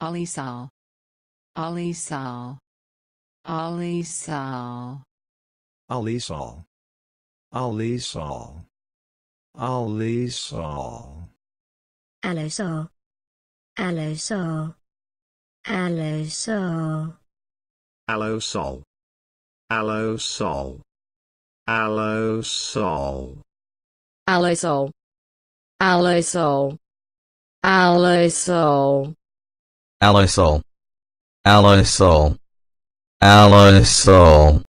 Alisal. Alisal. Alisal. Alisal. Alisal. Alisal. Alisal. Alisal. Alisal. Allosol. Allosol. Allosol. Allosol. Allosol. Allosol. Aloe Soul. Aloe Soul. Aloe Soul.